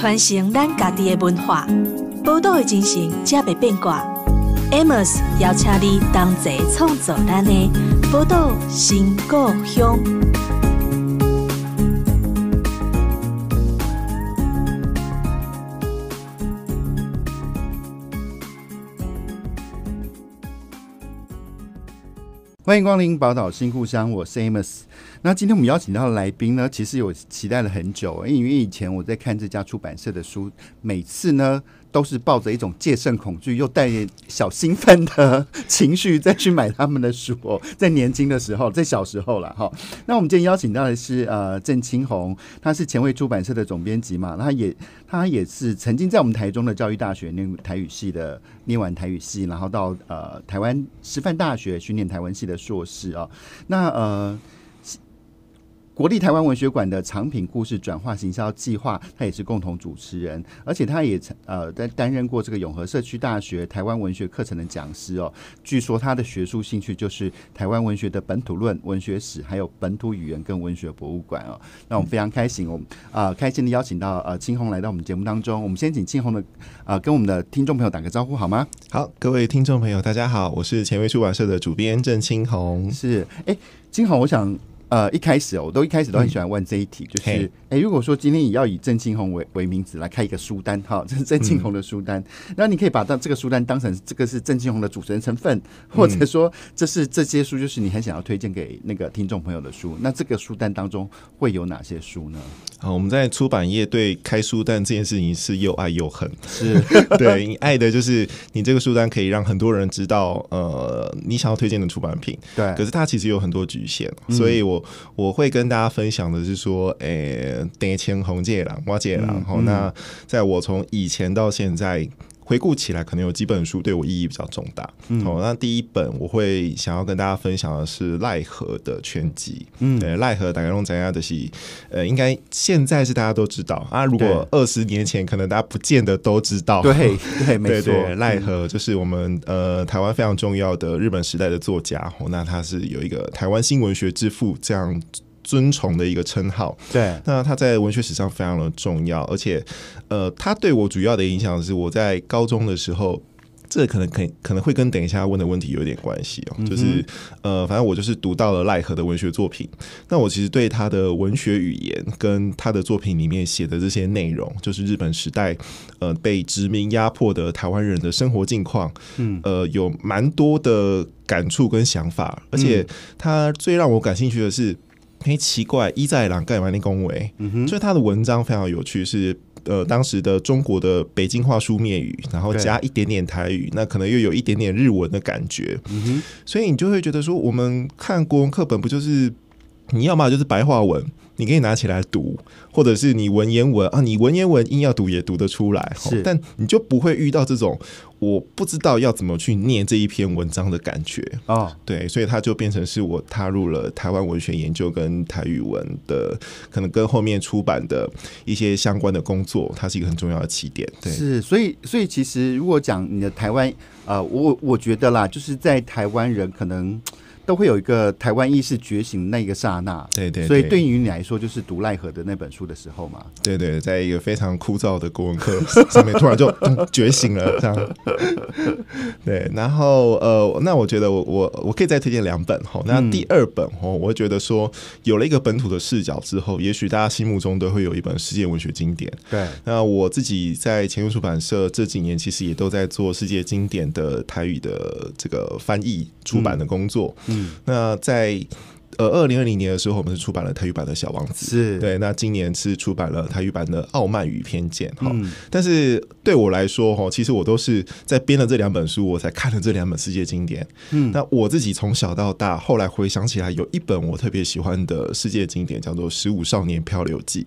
传承咱家己的文化，宝岛的精神才袂变卦。Amos 邀请你同齐创造咱的宝岛新故乡。欢迎光临宝岛新故乡，我是 Amos。那今天我们邀请到的来宾呢，其实有期待了很久，因为以前我在看这家出版社的书，每次呢都是抱着一种戒慎恐惧又带小兴奋的情绪再去买他们的书。哦。在年轻的时候，在小时候了哈。那我们今天邀请到的是呃郑清红，他是前卫出版社的总编辑嘛，他也他也是曾经在我们台中的教育大学念台语系的，念完台语系，然后到呃台湾师范大学训练台湾系的硕士哦。那呃。国立台湾文学馆的藏品故事转化行销计划，他也是共同主持人，而且他也呃在担任过这个永和社区大学台湾文学课程的讲师哦。据说他的学术兴趣就是台湾文学的本土论、文学史，还有本土语言跟文学博物馆哦。那我们非常开心，我们啊开心的邀请到呃青红来到我们节目当中。我们先请青红的啊跟我们的听众朋友打个招呼好吗？好，各位听众朋友，大家好，我是前卫出版社的主编郑青红。是，哎，青红，我想。呃，一开始哦，我都一开始都很喜欢问这一题，就是，哎，如果说今天你要以郑庆红为为名字来开一个书单，哈，这是郑庆红的书单，那你可以把当这个书单当成这个是郑庆红的主持人成分，或者说这是这些书就是你很想要推荐给那个听众朋友的书，那这个书单当中会有哪些书呢？啊，我们在出版业对开书单这件事情是又爱又恨，是 对，你爱的就是你这个书单可以让很多人知道，呃，你想要推荐的出版品，对，可是它其实有很多局限，所以我。我会跟大家分享的是说，诶，等于前红姐狼、花姐狼。然后那在我从以前到现在。回顾起来，可能有几本书对我意义比较重大。好，那第一本我会想要跟大家分享的是奈何的全集。嗯，奈何打开用怎样的是，呃，应该现在是大家都知道啊。如果二十年前，可能大家不见得都知道。对 对，没错，奈何就是我们呃台湾非常重要的日本时代的作家。哦，那他是有一个台湾新文学之父这样。尊崇的一个称号，对，那他在文学史上非常的重要，而且，呃，他对我主要的影响是我在高中的时候，这可能可可能会跟等一下问的问题有点关系哦，就是，呃，反正我就是读到了奈何的文学作品，那我其实对他的文学语言跟他的作品里面写的这些内容，就是日本时代，呃，被殖民压迫的台湾人的生活境况，嗯，呃，有蛮多的感触跟想法，而且他最让我感兴趣的是。很奇怪，伊在朗盖完的恭维，所以他的文章非常有趣，是呃当时的中国的北京话书面语，然后加一点点台语，那可能又有一点点日文的感觉，所以你就会觉得说，我们看国文课本，不就是你要么就是白话文。你可以拿起来读，或者是你文言文啊，你文言文硬要读也读得出来，是。但你就不会遇到这种我不知道要怎么去念这一篇文章的感觉啊，对。所以它就变成是我踏入了台湾文学研究跟台语文的，可能跟后面出版的一些相关的工作，它是一个很重要的起点。对。是，所以，所以其实如果讲你的台湾啊，我我觉得啦，就是在台湾人可能。都会有一个台湾意识觉醒那个刹那，对对，所以对于你来说，就是读奈何的那本书的时候嘛，对对，在一个非常枯燥的文课 上面，突然就觉醒了，这样。对，然后呃，那我觉得我我我可以再推荐两本哈，那第二本哦，我觉得说有了一个本土的视角之后，也许大家心目中都会有一本世界文学经典。对，那我自己在前卫出版社这几年其实也都在做世界经典的台语的这个翻译出版的工作。那在呃二零二零年的时候，我们是出版了台语版的《小王子》，是对。那今年是出版了台语版的《傲慢与偏见》哈。但是对我来说哈，其实我都是在编了这两本书，我才看了这两本世界经典。嗯，那我自己从小到大，后来回想起来，有一本我特别喜欢的世界经典，叫做《十五少年漂流记》。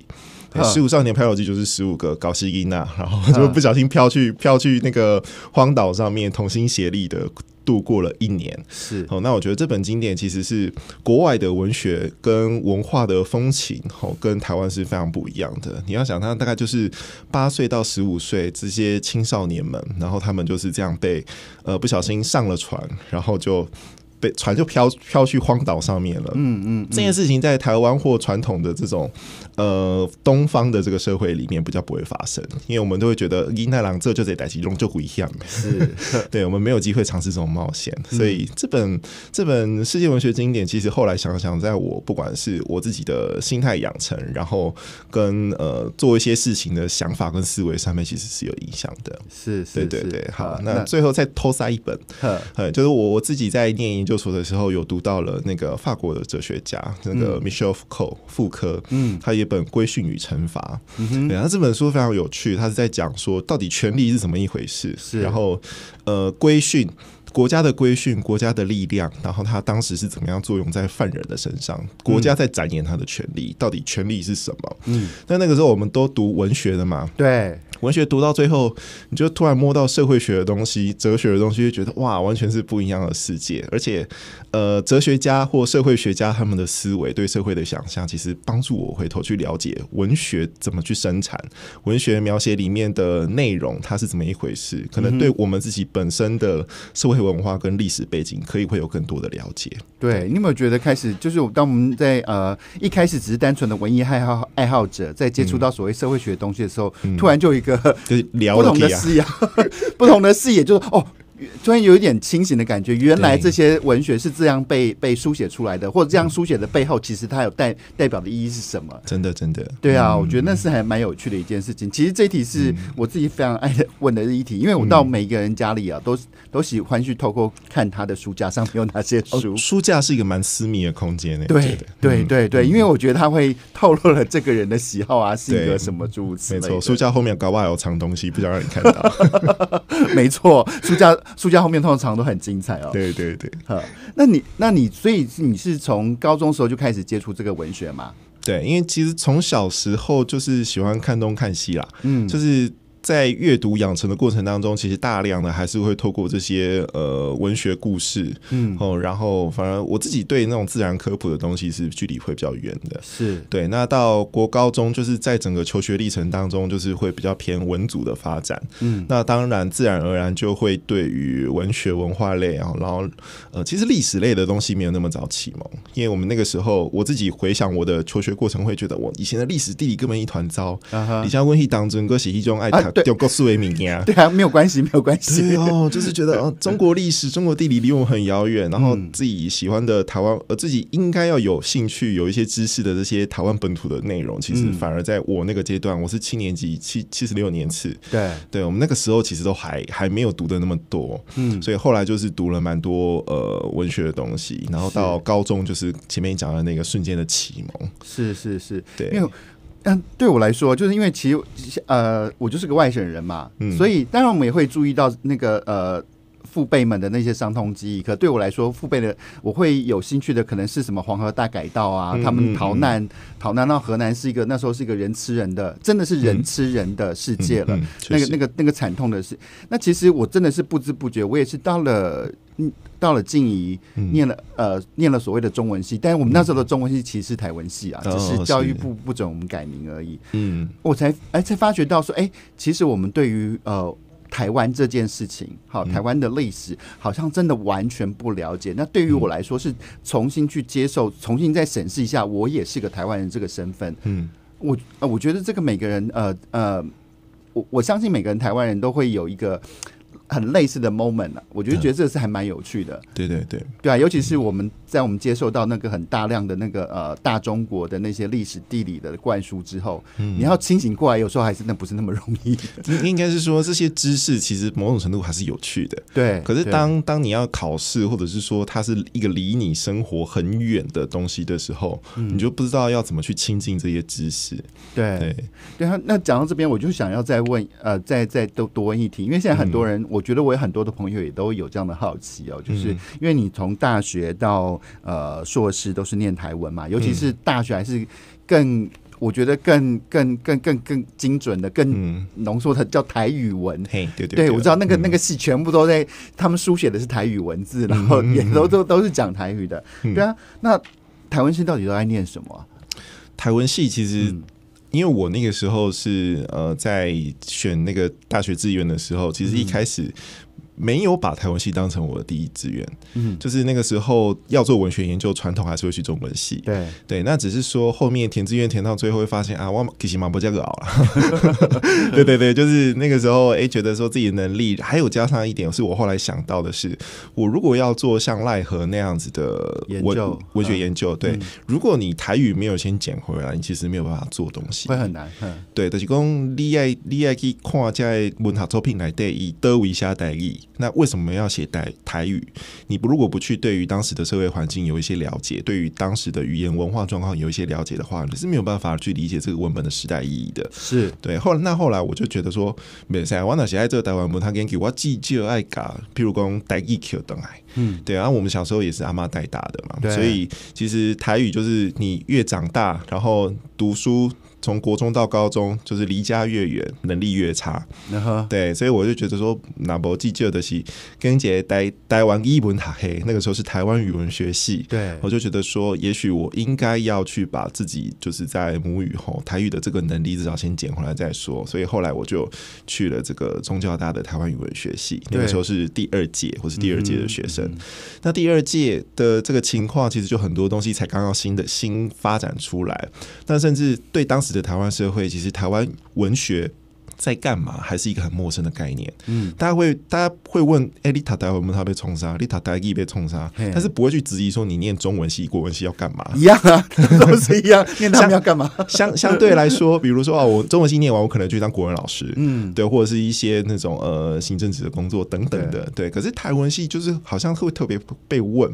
十五少年漂流记就是十五个高希伊娜，然后就不小心飘去飘去那个荒岛上面，同心协力的。度过了一年，是哦，那我觉得这本经典其实是国外的文学跟文化的风情，哦，跟台湾是非常不一样的。你要想，他大概就是八岁到十五岁这些青少年们，然后他们就是这样被呃不小心上了船，然后就。被船就飘飘去荒岛上面了。嗯嗯，这件事情在台湾或传统的这种呃东方的这个社会里面，不叫不会发生，因为我们都会觉得《阴太郎》这就得逮起龙就不一样。是，对，我们没有机会尝试这种冒险。所以这本这本世界文学经典，其实后来想想，在我不管是我自己的心态养成，然后跟呃做一些事情的想法跟思维上面，其实是有影响的。是，对对对。好，那最后再偷塞一本，呃，就是我我自己在念就。救赎的时候，有读到了那个法国的哲学家，那个 Michel Foucault 福科，嗯，他一本《规训与惩罚》，然后这本书非常有趣，他是在讲说到底权力是怎么一回事，是，然后呃，规训国家的规训，国家的力量，然后他当时是怎么样作用在犯人的身上，国家在展演他的权利，到底权利是什么？嗯，那那个时候我们都读文学的嘛，对。文学读到最后，你就突然摸到社会学的东西、哲学的东西，就觉得哇，完全是不一样的世界。而且，呃，哲学家或社会学家他们的思维对社会的想象，其实帮助我回头去了解文学怎么去生产，文学描写里面的内容它是怎么一回事。可能对我们自己本身的社会文化跟历史背景，可以会有更多的了解。对，你有没有觉得开始就是当我们在呃一开始只是单纯的文艺爱好爱好者，在接触到所谓社会学的东西的时候，突然就一个。不同的视野，不同的视野，就是哦。突然有一点清醒的感觉，原来这些文学是这样被被书写出来的，或者这样书写的背后，其实它有代代表的意义是什么？真的，真的，对啊，我觉得那是还蛮有趣的一件事情。其实这一题是我自己非常爱问的一题，因为我到每一个人家里啊，都都喜欢去透过看他的书架上面有哪些书。书架是一个蛮私密的空间呢，对，对，对，对，因为我觉得他会透露了这个人的喜好啊，性格什么蛛没错，书架后面不外有藏东西，不想让你看到。没错，书架。书架后面通常都很精彩哦。对对对，哈，那你那你，所以你是从高中时候就开始接触这个文学吗？对，因为其实从小时候就是喜欢看东看西啦，嗯，就是。在阅读养成的过程当中，其实大量的还是会透过这些呃文学故事，嗯哦，然后反而我自己对那种自然科学的东西是距离会比较远的，是对。那到国高中就是在整个求学历程当中，就是会比较偏文组的发展，嗯，那当然自然而然就会对于文学文化类啊，然后呃，其实历史类的东西没有那么早启蒙，因为我们那个时候我自己回想我的求学过程，会觉得我以前的历史地理根本一团糟。你像温题当中，跟习题中爱谈。对，叫思维为民对啊，没有关系，没有关系。哦，就是觉得哦，中国历史、中国地理离我们很遥远，然后自己喜欢的台湾，呃，自己应该要有兴趣、有一些知识的这些台湾本土的内容，其实反而在我那个阶段，我是七年级七七十六年次，对对，我们那个时候其实都还还没有读的那么多，嗯，所以后来就是读了蛮多呃文学的东西，然后到高中就是前面讲的那个瞬间的启蒙，是是是，对。嗯，对我来说，就是因为其实，呃，我就是个外省人嘛，所以当然我们也会注意到那个呃。父辈们的那些伤痛记忆，可对我来说，父辈的我会有兴趣的，可能是什么黄河大改道啊？他们逃难，逃难到河南是一个那时候是一个人吃人的，真的是人吃人的世界了。那个那个那个惨痛的事，那其实我真的是不知不觉，我也是到了嗯到了静怡念了呃念了所谓的中文系，但是我们那时候的中文系其实是台文系啊，只是教育部不准我们改名而已。嗯，我才哎才发觉到说，哎，其实我们对于呃。台湾这件事情，好，台湾的历史好像真的完全不了解。那对于我来说，是重新去接受，重新再审视一下，我也是个台湾人这个身份。嗯，我我觉得这个每个人，呃呃，我我相信每个人台湾人都会有一个很类似的 moment。我觉得觉得这是还蛮有趣的。对对对，对啊，尤其是我们。在我们接受到那个很大量的那个呃大中国的那些历史地理的灌输之后，你要清醒过来，有时候还是那不是那么容易。应该是说这些知识其实某种程度还是有趣的。对。可是当当你要考试，或者是说它是一个离你生活很远的东西的时候，你就不知道要怎么去亲近这些知识。对对。那那讲到这边，我就想要再问呃再再多多问一题，因为现在很多人，我觉得我有很多的朋友也都有这样的好奇哦，就是因为你从大学到呃，硕士都是念台文嘛，尤其是大学还是更，我觉得更更更更更精准的，更浓缩的，叫台语文。嘿，对对，对我知道那个那个系全部都在，他们书写的是台语文字，然后也都都都是讲台语的。对啊，那台湾系到底都在念什么？台湾系其实，因为我那个时候是呃在选那个大学志愿的时候，其实一开始。没有把台湾系当成我的第一志愿，嗯，就是那个时候要做文学研究，传统还是会去中文系，对对，那只是说后面填志愿填到最后会发现啊，我可惜马不加个袄了，对对对，就是那个时候哎，觉得说自己的能力还有加上一点，是我后来想到的是，我如果要做像赖河那样子的文文学研究，对，如果你台语没有先捡回来，你其实没有办法做东西，会很难，对，就是讲你爱你爱去看在文学作品来对以德维下代义。那为什么要写台台语？你不如果不去对于当时的社会环境有一些了解，对于当时的语言文化状况有一些了解的话，你是没有办法去理解这个文本的时代意义的。是对。后来，那后来我就觉得说，没事，我那写爱这个台湾文，他跟给我寄记旧爱噶，譬如讲带 EQ 等来，嗯，对啊。我们小时候也是阿妈带大的嘛，所以其实台语就是你越长大，然后读书。从国中到高中，就是离家越远，能力越差。对，所以我就觉得说，那不记旧的是跟姐姐待待完一文塔黑，那个时候是台湾语文学系。对，我就觉得说，也许我应该要去把自己就是在母语吼台语的这个能力至少先捡回来再说。所以后来我就去了这个宗教大的台湾语文学系，那个时候是第二届或是第二届的学生。那第二届的这个情况，其实就很多东西才刚刚新的新发展出来，但甚至对当时。的台湾社会，其实台湾文学。在干嘛？还是一个很陌生的概念。嗯，大家会，大家会问：“哎，丽塔，台湾文他被冲杀，丽塔戴伊被冲杀。”但是不会去质疑说你念中文系、国文系要干嘛？一样啊，都是一样。念他们要干嘛？相相对来说，比如说啊，我中文系念完，我可能去当国文老师。嗯，对，或者是一些那种呃行政职的工作等等的。对，可是台文系就是好像会特别被问，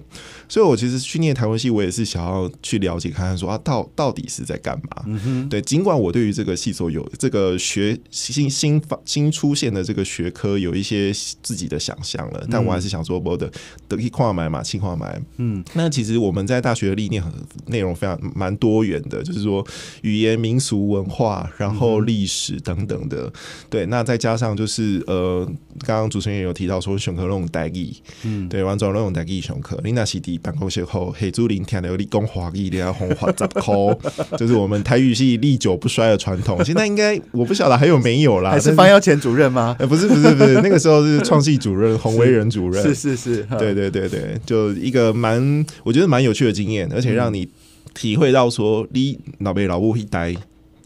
所以我其实去念台文系，我也是想要去了解看看说啊，到到底是在干嘛？嗯、对，尽管我对于这个系所有这个学习。新新发新出现的这个学科有一些自己的想象了，但我还是想说，博的德化埋嘛，庆化埋。嗯，那其实我们在大学的历很内容非常蛮多元的，就是说语言、民俗、文化，然后历史等等的。对，那再加上就是呃，刚刚主持人也有提到说选科那种代议，嗯，对，完整那种代议选科，林纳西蒂办公室后黑竹林听的你讲华语，你要红华专科，就是我们台语系历久不衰的传统。现在应该我不晓得还有没有。有啦，还是方耀前主任吗？不是不是不是，那个时候是创系主任洪维仁主任。是是是，对对对对，就一个蛮，我觉得蛮有趣的经验，而且让你体会到说，你老辈老屋一带，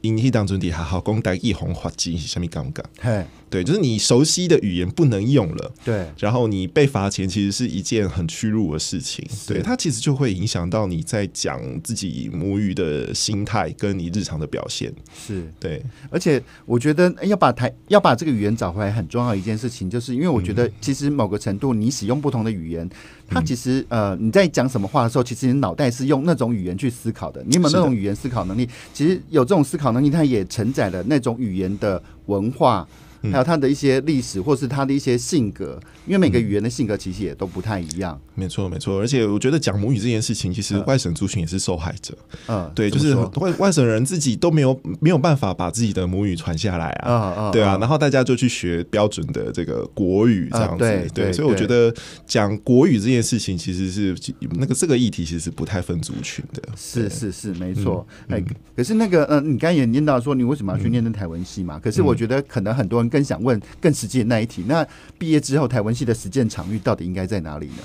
因轻当中你还好，讲带一红花旗，虾米敢唔敢？嘿。对，就是你熟悉的语言不能用了。对，然后你被罚钱，其实是一件很屈辱的事情。对，它其实就会影响到你在讲自己母语的心态，跟你日常的表现。是，对。而且我觉得要把台要把这个语言找回来，很重要一件事情，就是因为我觉得其实某个程度，你使用不同的语言，它其实呃，你在讲什么话的时候，其实你脑袋是用那种语言去思考的。你有没有那种语言思考能力，其实有这种思考能力，它也承载了那种语言的文化。还有他的一些历史，或是他的一些性格，因为每个语言的性格其实也都不太一样。没错，没错。而且我觉得讲母语这件事情，其实外省族群也是受害者。嗯，对，就是外外省人自己都没有没有办法把自己的母语传下来啊。嗯嗯、对啊，然后大家就去学标准的这个国语这样子。对，所以我觉得讲国语这件事情其实是那个这个议题其实是不太分族群的。是是是，没错。哎，可是那个嗯，你刚也念到说你为什么要去念那台文系嘛？可是我觉得可能很多人。更想问更实际的那一题，那毕业之后台湾系的实践场域到底应该在哪里呢？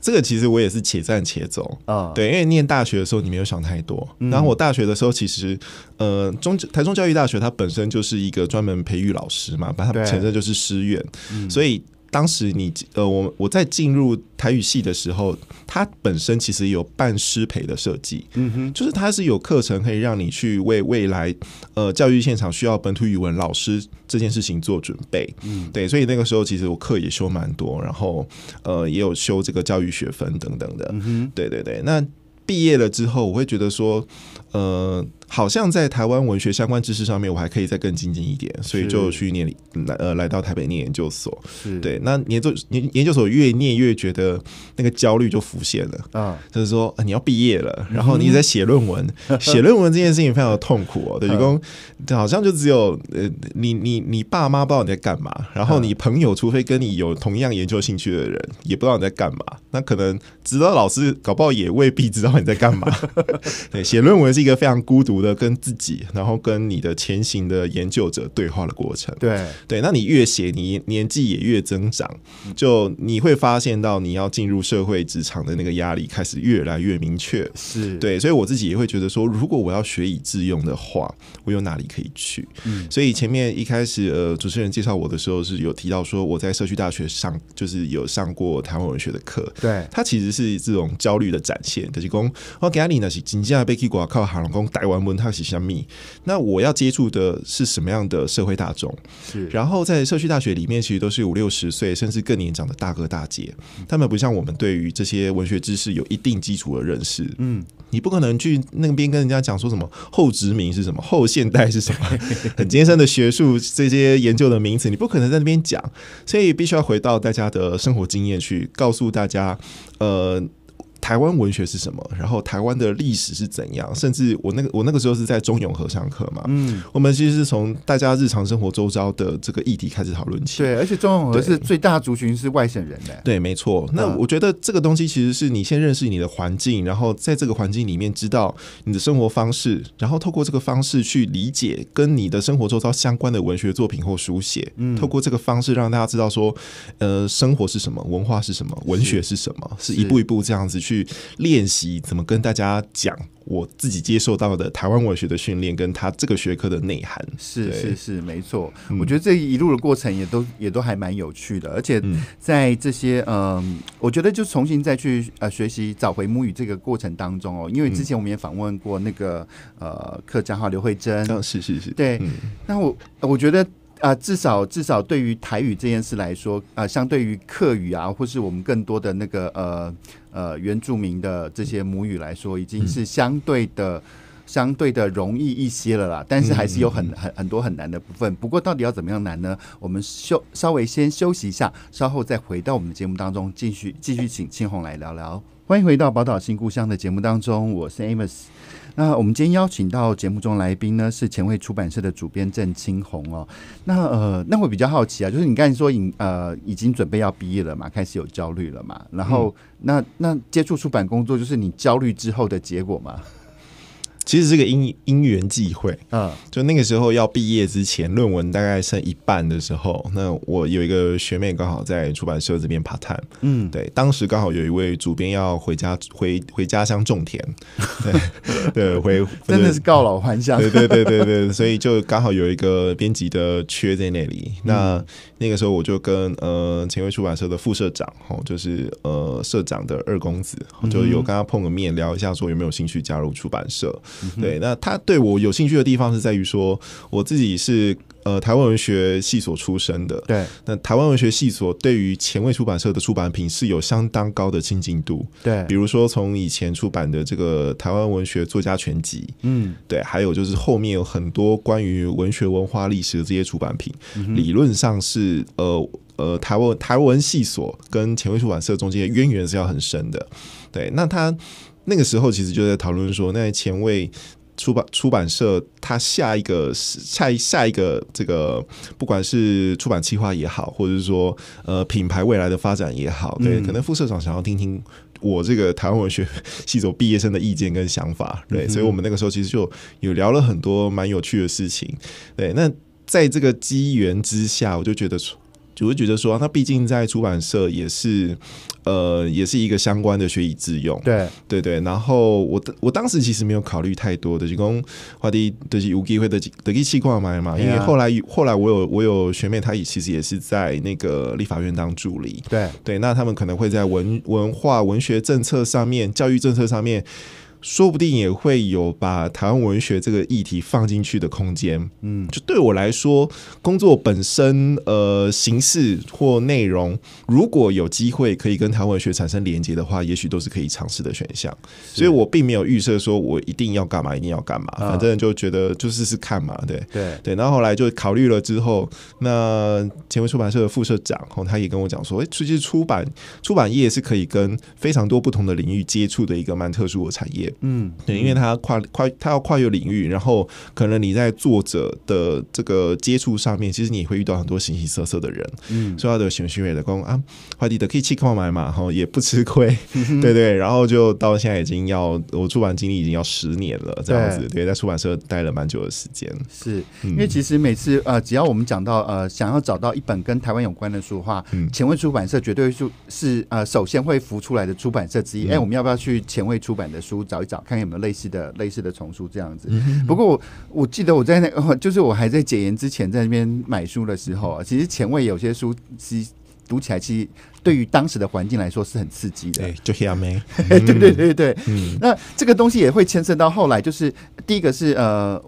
这个其实我也是且战且走啊，对，因为念大学的时候你没有想太多，然后我大学的时候其实呃中台中教育大学它本身就是一个专门培育老师嘛，把它前身就是师院，所以。当时你呃，我我在进入台语系的时候，它本身其实有半师培的设计，嗯哼，就是它是有课程可以让你去为未来呃教育现场需要本土语文老师这件事情做准备，嗯，对，所以那个时候其实我课也修蛮多，然后呃也有修这个教育学分等等的，嗯哼，对对对，那毕业了之后我会觉得说，呃。好像在台湾文学相关知识上面，我还可以再更精进一点，所以就去念来呃，来到台北念研究所。对，那研究研研究所越念越觉得那个焦虑就浮现了啊，就是说你要毕业了，然后你在写论文，写论文这件事情非常的痛苦哦。对，好像就只有呃，你你你爸妈不知道你在干嘛，然后你朋友除非跟你有同样研究兴趣的人，也不知道你在干嘛。那可能知道老师搞不好也未必知道你在干嘛。对，写论文是一个非常孤独。的跟自己，然后跟你的前行的研究者对话的过程，对对，那你越写，你年纪也越增长，就你会发现到你要进入社会职场的那个压力开始越来越明确，是对，所以我自己也会觉得说，如果我要学以致用的话，我有哪里可以去？嗯，所以前面一开始呃，主持人介绍我的时候是有提到说我在社区大学上就是有上过台湾文学的课，对，它其实是这种焦虑的展现，就是说，我给阿那是紧接着被 K 国靠航空工台湾。文泰喜息相密，那我要接触的是什么样的社会大众？是，然后在社区大学里面，其实都是五六十岁甚至更年长的大哥大姐，他们不像我们对于这些文学知识有一定基础的认识。嗯，你不可能去那边跟人家讲说什么后殖民是什么，后现代是什么，很艰深的学术这些研究的名词，你不可能在那边讲，所以必须要回到大家的生活经验去告诉大家，呃。台湾文学是什么？然后台湾的历史是怎样？甚至我那个我那个时候是在中永和上课嘛，嗯，我们其实是从大家日常生活周遭的这个议题开始讨论起。对，而且中永和是最大族群是外省人的，对，没错。那我觉得这个东西其实是你先认识你的环境，然后在这个环境里面知道你的生活方式，然后透过这个方式去理解跟你的生活周遭相关的文学作品或书写。嗯，透过这个方式让大家知道说，呃，生活是什么，文化是什么，文学是什么，是一步一步这样子去。去练习怎么跟大家讲，我自己接受到的台湾文学的训练，跟他这个学科的内涵，是是是，没错。我觉得这一路的过程也都也都还蛮有趣的，而且在这些嗯，我觉得就重新再去呃学习找回母语这个过程当中哦，因为之前我们也访问过那个呃客家号刘慧珍，是是是，对。那我我觉得。啊，至少至少对于台语这件事来说，啊，相对于客语啊，或是我们更多的那个呃呃原住民的这些母语来说，已经是相对的相对的容易一些了啦。但是还是有很很很多很难的部分。不过到底要怎么样难呢？我们休稍微先休息一下，稍后再回到我们的节目当中继续继续请青红来聊聊。欢迎回到《宝岛新故乡》的节目当中，我是 Amos。那我们今天邀请到节目中来宾呢，是前卫出版社的主编郑青红哦。那呃，那我比较好奇啊，就是你刚才说，已呃已经准备要毕业了嘛，开始有焦虑了嘛，然后那那接触出版工作，就是你焦虑之后的结果吗？其实是个因因缘际会，嗯，就那个时候要毕业之前，论文大概剩一半的时候，那我有一个学妹刚好在出版社这边 part time，嗯，对，当时刚好有一位主编要回家回回家乡种田，对对，回真的是告老还乡，对对对对对，所以就刚好有一个编辑的缺在那里，那那个时候我就跟呃前卫出版社的副社长，哦，就是呃社长的二公子，就有跟他碰个面，聊一下说有没有兴趣加入出版社。对，那他对我有兴趣的地方是在于说，我自己是呃台湾文学系所出身的。对，那台湾文学系所对于前卫出版社的出版品是有相当高的亲近度。对，比如说从以前出版的这个台湾文学作家全集，嗯，对，还有就是后面有很多关于文学文化历史的这些出版品，理论上是呃呃台湾台湾系所跟前卫出版社中间的渊源是要很深的。对，那他。那个时候其实就在讨论说，那前卫出版出版社，它下一个下一下一个这个，不管是出版计划也好，或者是说呃品牌未来的发展也好，对，可能副社长想要听听我这个台湾文学系所毕业生的意见跟想法，对，所以我们那个时候其实就有聊了很多蛮有趣的事情，对，那在这个机缘之下，我就觉得。就会觉得说，那毕竟在出版社也是，呃，也是一个相关的学以致用。对对对。然后我我当时其实没有考虑太多的，就供花的，就是有机会的的机器逛买嘛。因为后来后来我有我有学妹，她也其实也是在那个立法院当助理。对对，那他们可能会在文文化、文学政策上面、教育政策上面。说不定也会有把台湾文学这个议题放进去的空间。嗯，就对我来说，工作本身呃形式或内容，如果有机会可以跟台湾文学产生连接的话，也许都是可以尝试的选项。所以我并没有预设说我一定要干嘛，一定要干嘛，反正就觉得就试试看嘛。对对对。然后后来就考虑了之后，那前卫出版社的副社长，哦，他也跟我讲说，哎，其实出版出版业是可以跟非常多不同的领域接触的一个蛮特殊的产业。嗯，对，因为他跨跨他要跨越领域，然后可能你在作者的这个接触上面，其实你会遇到很多形形色色的人，嗯，说他的选心人的工啊，快递的可以七块买嘛，然 后也不吃亏，对对，然后就到现在已经要我出版经历已经要十年了，这样子，对，在出版社待了蛮久的时间，是因为其实每次呃，只要我们讲到呃，想要找到一本跟台湾有关的书的话，前卫出版社绝对就是呃，首先会浮出来的出版社之一，哎，我们要不要去前卫出版的书找？找一找，看有没有类似的、类似的丛书这样子。不过我我记得我在那，个，就是我还在解严之前，在那边买书的时候啊，其实前卫有些书，其实读起来其实对于当时的环境来说是很刺激的。对，就 me，对对对对，那这个东西也会牵涉到后来，就是第一个是呃。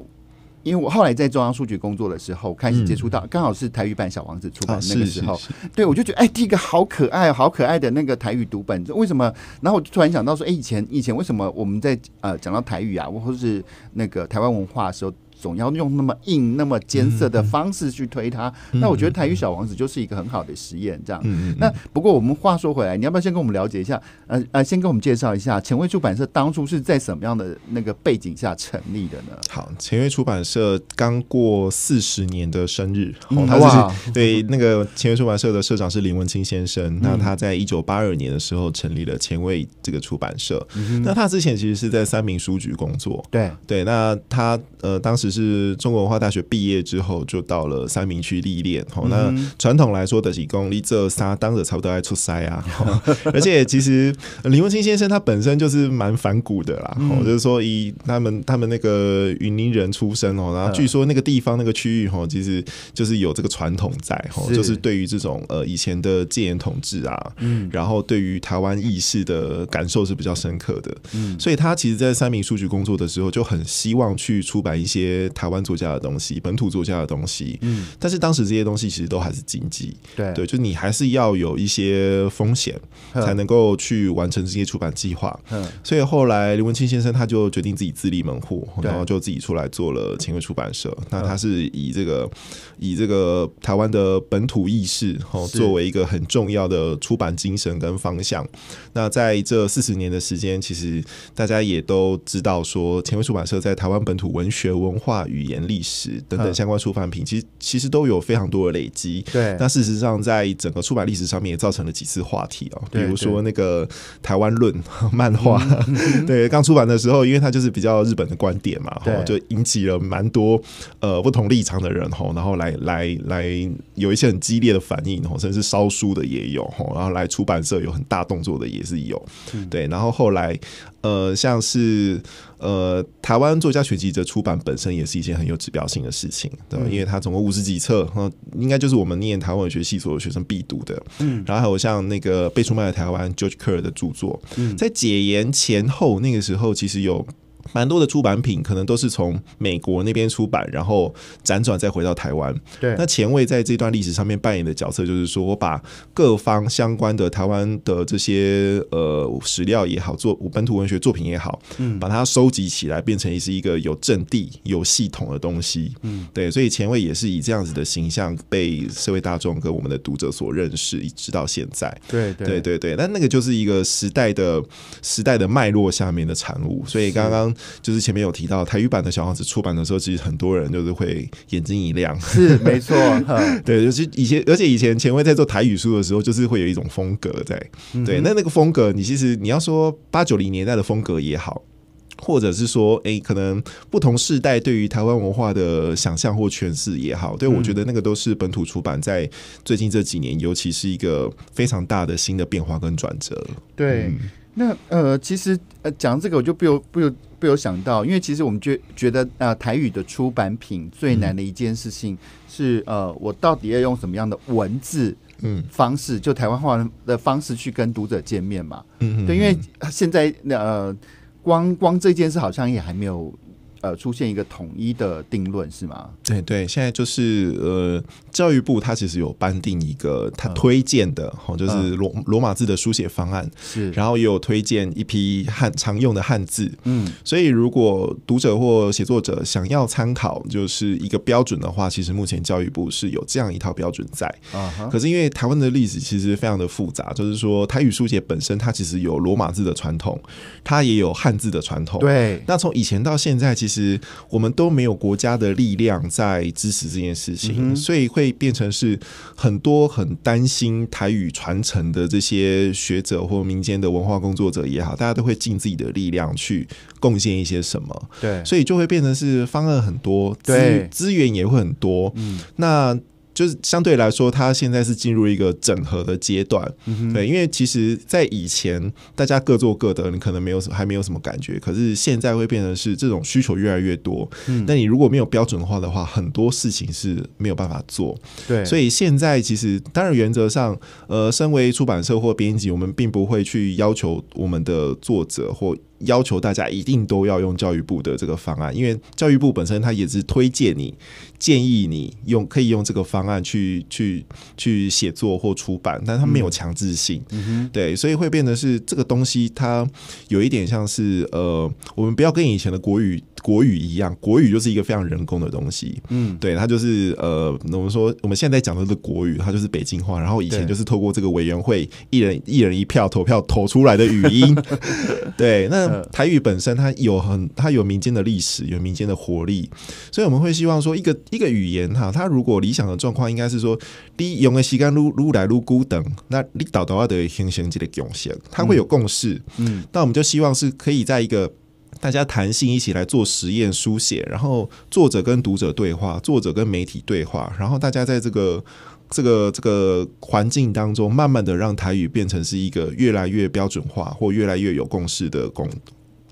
因为我后来在中央数据工作的时候，开始接触到，刚好是台语版《小王子》出版那个时候，对，我就觉得，哎，第一个好可爱，好可爱的那个台语读本，为什么？然后我就突然想到说，哎，以前以前为什么我们在呃讲到台语啊，或者是那个台湾文化的时候？总要用那么硬、那么艰涩的方式去推它。那我觉得《台语小王子》就是一个很好的实验，这样。嗯、那不过我们话说回来，你要不要先跟我们了解一下？呃呃，先跟我们介绍一下前卫出版社当初是在什么样的那个背景下成立的呢？好，前卫出版社刚过四十年的生日。是对，那个前卫出版社的社长是林文清先生。那他在一九八二年的时候成立了前卫这个出版社。那他之前其实是在三明书局工作。对对，那他呃当时。是中国文化大学毕业之后，就到了三明区历练。好，那传统来说的几公里，这仨当着差不多爱出塞啊。而且其实林文清先生他本身就是蛮反骨的啦。哦，就是说以他们他们那个云林人出身哦，然后据说那个地方那个区域哈，其实就是有这个传统在。哈，就是对于这种呃以前的戒严统治啊，嗯，然后对于台湾意识的感受是比较深刻的。嗯，所以他其实在三明书局工作的时候，就很希望去出版一些。台湾作家的东西，本土作家的东西，嗯，但是当时这些东西其实都还是经济，对，对，就你还是要有一些风险才能够去完成这些出版计划，嗯，所以后来林文清先生他就决定自己自立门户，然后就自己出来做了前卫出版社，那他是以这个以这个台湾的本土意识哦作为一个很重要的出版精神跟方向，那在这四十年的时间，其实大家也都知道说前卫出版社在台湾本土文学文。化。化语言历史等等相关出版品，其实其实都有非常多的累积。对，那事实上，在整个出版历史上面也造成了几次话题哦，比如说那个台湾论 漫画，对，刚出版的时候，因为它就是比较日本的观点嘛，哦、就引起了蛮多呃不同立场的人吼，然后来来来有一些很激烈的反应吼，甚至烧书的也有，然后来出版社有很大动作的也是有，对，然后后来。呃，像是呃，台湾作家学籍的出版本身也是一件很有指标性的事情，对吧？因为它总共五十几册，哈，应该就是我们念台湾文学系所有学生必读的。嗯，然后还有像那个被出卖的台湾，George Kerr 的著作，在解严前后那个时候，其实有。蛮多的出版品可能都是从美国那边出版，然后辗转再回到台湾。对，那前卫在这段历史上面扮演的角色，就是说我把各方相关的台湾的这些呃史料也好，作本土文学作品也好，嗯，把它收集起来，变成是一个有阵地、有系统的东西。嗯，对，所以前卫也是以这样子的形象被社会大众跟我们的读者所认识，一直到现在。对，对，对，对。但那个就是一个时代的时代的脉络下面的产物。所以刚刚。就是前面有提到台语版的小王子出版的时候，其实很多人就是会眼睛一亮，是没错，对，就是以前，而且以前前卫在做台语书的时候，就是会有一种风格在，对，那那个风格，你其实你要说八九零年代的风格也好，或者是说，哎，可能不同时代对于台湾文化的想象或诠释也好，对我觉得那个都是本土出版在最近这几年，尤其是一个非常大的新的变化跟转折。对，那呃，其实呃，讲这个我就不由不由。不有想到，因为其实我们觉觉得呃台语的出版品最难的一件事情是，呃，我到底要用什么样的文字嗯方式，就台湾话的方式去跟读者见面嘛？嗯嗯，对，因为现在呃，光光这件事好像也还没有呃出现一个统一的定论，是吗？对对，现在就是呃。教育部它其实有颁定一个它推荐的哈，就是罗罗马字的书写方案，是，然后也有推荐一批汉常用的汉字，嗯，所以如果读者或写作者想要参考，就是一个标准的话，其实目前教育部是有这样一套标准在，啊，可是因为台湾的历史其实非常的复杂，就是说台语书写本身它其实有罗马字的传统，它也有汉字的传统，对，那从以前到现在，其实我们都没有国家的力量在支持这件事情，所以会。变成是很多很担心台语传承的这些学者或民间的文化工作者也好，大家都会尽自己的力量去贡献一些什么。对，所以就会变成是方案很多，对，资源也会很多。嗯，那。就是相对来说，它现在是进入一个整合的阶段，对，因为其实，在以前大家各做各的，你可能没有什还没有什么感觉，可是现在会变成是这种需求越来越多，嗯，那你如果没有标准化的话，很多事情是没有办法做，对，所以现在其实，当然原则上，呃，身为出版社或编辑，我们并不会去要求我们的作者或。要求大家一定都要用教育部的这个方案，因为教育部本身它也是推荐你、建议你用可以用这个方案去去去写作或出版，但它没有强制性，对，所以会变得是这个东西它有一点像是呃，我们不要跟以前的国语。国语一样，国语就是一个非常人工的东西。嗯，对，它就是呃，我们说我们现在讲的是国语，它就是北京话。然后以前就是透过这个委员会一人一人一票投票投出来的语音。对，那台语本身它有很它有民间的历史，有民间的活力，所以我们会希望说，一个一个语言哈，它如果理想的状况应该是说，第一永个吸干撸撸来撸孤等，那立岛岛要得形成这的贡献，它会有共识。嗯，那我们就希望是可以在一个。大家谈心，一起来做实验、书写，然后作者跟读者对话，作者跟媒体对话，然后大家在这个这个这个环境当中，慢慢的让台语变成是一个越来越标准化或越来越有共识的共。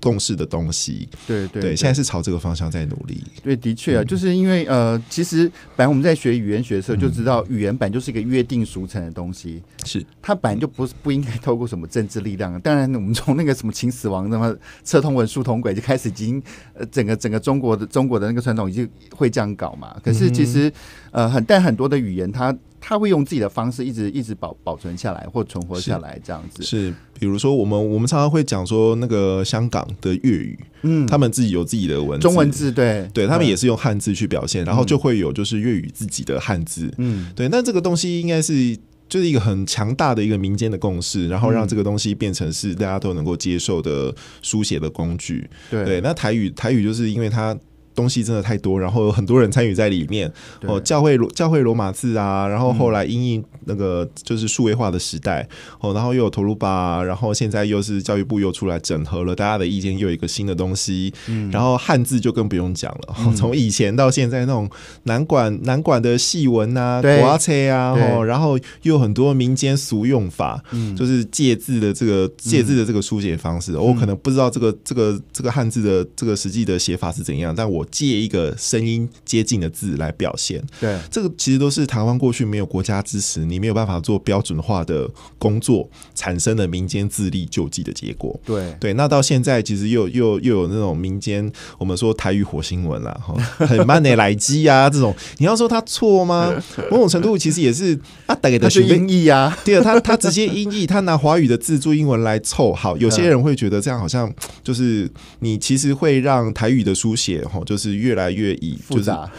重视的东西，对对对，现在是朝这个方向在努力。对，的确啊，就是因为呃，其实本来我们在学语言学的时候就知道，语言本就是一个约定俗成的东西，是它本来就不不应该透过什么政治力量。当然，我们从那个什么秦始皇那么 车同文、书同轨就开始，已经呃整个整个中国的中国的那个传统已经会这样搞嘛。可是其实呃很但很多的语言它。他会用自己的方式一直一直保保存下来或存活下来这样子。是，比如说我们我们常常会讲说那个香港的粤语，嗯，他们自己有自己的文，中文字，对，对他们也是用汉字去表现，然后就会有就是粤语自己的汉字，嗯，对。那这个东西应该是就是一个很强大的一个民间的共识，然后让这个东西变成是大家都能够接受的书写的工具。对，那台语台语就是因为它。东西真的太多，然后有很多人参与在里面。哦，教会教会罗马字啊，然后后来英印那个就是数位化的时代哦，然后又有投入吧，然后现在又是教育部又出来整合了大家的意见，又有一个新的东西。嗯，然后汉字就更不用讲了，从以前到现在那种南管南管的戏文啊、国字啊，然后又有很多民间俗用法，嗯、就是借字的这个借字的这个书写方式。我可能不知道这个这个这个汉字的这个实际的写法是怎样，但我。借一个声音接近的字来表现，对这个其实都是台湾过去没有国家支持，你没有办法做标准化的工作产生的民间自力救济的结果。对对，那到现在其实又又又有那种民间我们说台语火星文了哈，很慢的来机呀这种，你要说他错吗？某种程度其实也是啊，阿呆的音译呀，对啊，他他直接音译，他拿华语的字做英文来凑。好，有些人会觉得这样好像就是你其实会让台语的书写吼就。是越来越以复杂，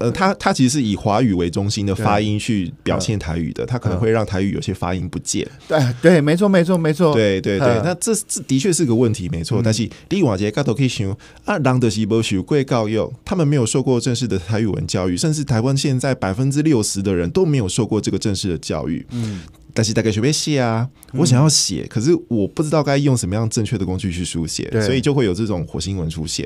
呃，他他其实是以华语为中心的发音去表现台语的，他可能会让台语有些发音不见。对对，没错没错没错，对对对，那这这的确是个问题，没错。但是李瓦杰开头可以想，啊，郎的西波许贵告用，他们没有受过正式的台语文教育，甚至台湾现在百分之六十的人都没有受过这个正式的教育。嗯。但是大概学没写啊，我想要写，可是我不知道该用什么样正确的工具去书写，所以就会有这种火星文出现。